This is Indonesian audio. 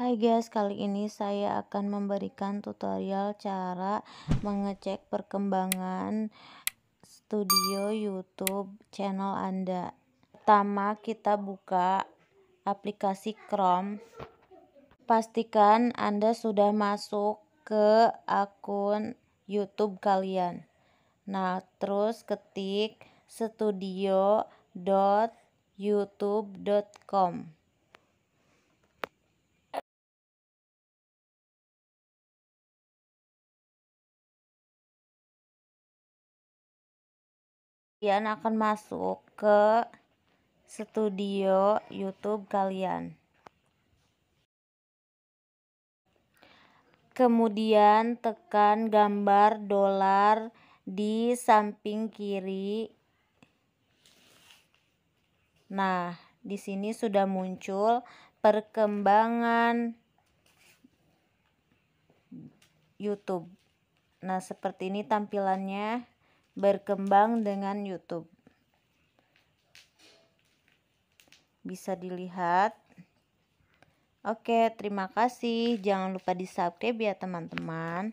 Hai guys, kali ini saya akan memberikan tutorial cara mengecek perkembangan studio YouTube channel Anda. Pertama, kita buka aplikasi Chrome. Pastikan Anda sudah masuk ke akun YouTube kalian. Nah, terus ketik studio.youtube.com kalian akan masuk ke studio YouTube kalian. Kemudian tekan gambar dolar di samping kiri. Nah, di sini sudah muncul perkembangan YouTube. Nah, seperti ini tampilannya berkembang dengan YouTube. Bisa dilihat. Oke, terima kasih. Jangan lupa di-subscribe ya, teman-teman.